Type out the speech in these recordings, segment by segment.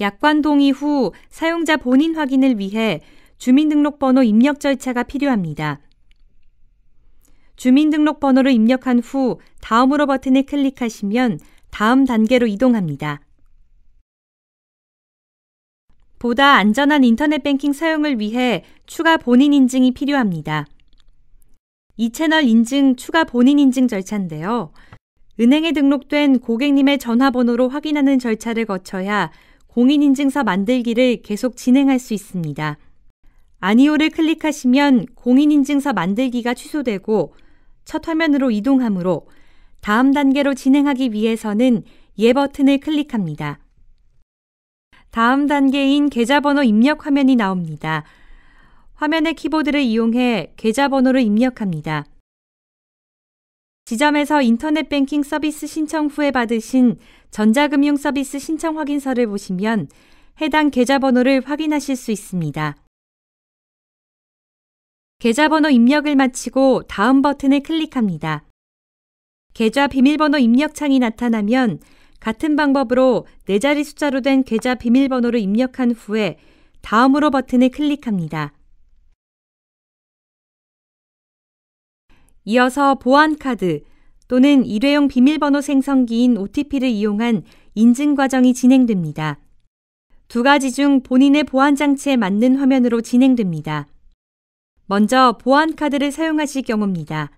약관 동의 후 사용자 본인 확인을 위해 주민등록번호 입력 절차가 필요합니다. 주민등록번호를 입력한 후 다음으로 버튼을 클릭하시면 다음 단계로 이동합니다. 보다 안전한 인터넷 뱅킹 사용을 위해 추가 본인 인증이 필요합니다. 이 채널 인증 추가 본인 인증 절차인데요. 은행에 등록된 고객님의 전화번호로 확인하는 절차를 거쳐야 공인인증서 만들기를 계속 진행할 수 있습니다. 아니오를 클릭하시면 공인인증서 만들기가 취소되고 첫 화면으로 이동하므로 다음 단계로 진행하기 위해서는 예 버튼을 클릭합니다. 다음 단계인 계좌번호 입력 화면이 나옵니다. 화면의 키보드를 이용해 계좌번호를 입력합니다. 지점에서 인터넷 뱅킹 서비스 신청 후에 받으신 전자금융 서비스 신청 확인서를 보시면 해당 계좌번호를 확인하실 수 있습니다. 계좌번호 입력을 마치고 다음 버튼을 클릭합니다. 계좌 비밀번호 입력창이 나타나면 같은 방법으로 네 자리 숫자로 된 계좌 비밀번호를 입력한 후에 다음으로 버튼을 클릭합니다. 이어서 보안카드 또는 일회용 비밀번호 생성기인 OTP를 이용한 인증 과정이 진행됩니다. 두 가지 중 본인의 보안장치에 맞는 화면으로 진행됩니다. 먼저 보안카드를 사용하실 경우입니다.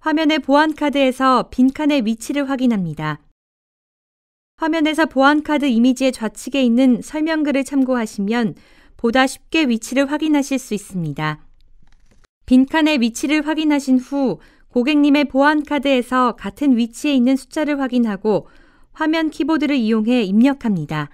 화면의 보안카드에서 빈칸의 위치를 확인합니다. 화면에서 보안카드 이미지의 좌측에 있는 설명글을 참고하시면 보다 쉽게 위치를 확인하실 수 있습니다. 빈칸의 위치를 확인하신 후 고객님의 보안 카드에서 같은 위치에 있는 숫자를 확인하고 화면 키보드를 이용해 입력합니다.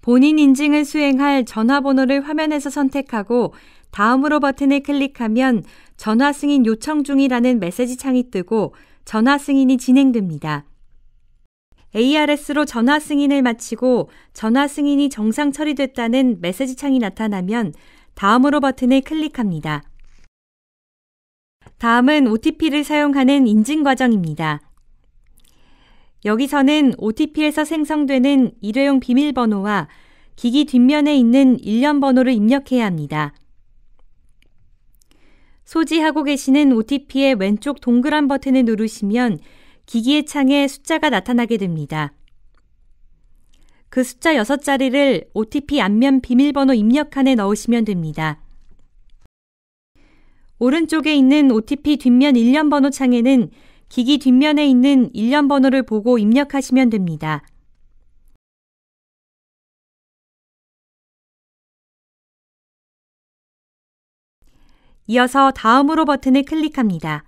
본인 인증을 수행할 전화번호를 화면에서 선택하고 다음으로 버튼을 클릭하면 전화 승인 요청 중이라는 메시지 창이 뜨고 전화 승인이 진행됩니다. ARS로 전화 승인을 마치고 전화 승인이 정상 처리됐다는 메시지 창이 나타나면 다음으로 버튼을 클릭합니다. 다음은 OTP를 사용하는 인증 과정입니다. 여기서는 OTP에서 생성되는 일회용 비밀번호와 기기 뒷면에 있는 일련 번호를 입력해야 합니다. 소지하고 계시는 OTP의 왼쪽 동그란 버튼을 누르시면 기기의 창에 숫자가 나타나게 됩니다. 그 숫자 6자리를 OTP 안면 비밀번호 입력칸에 넣으시면 됩니다. 오른쪽에 있는 OTP 뒷면 1련 번호 창에는 기기 뒷면에 있는 1련 번호를 보고 입력하시면 됩니다. 이어서 다음으로 버튼을 클릭합니다.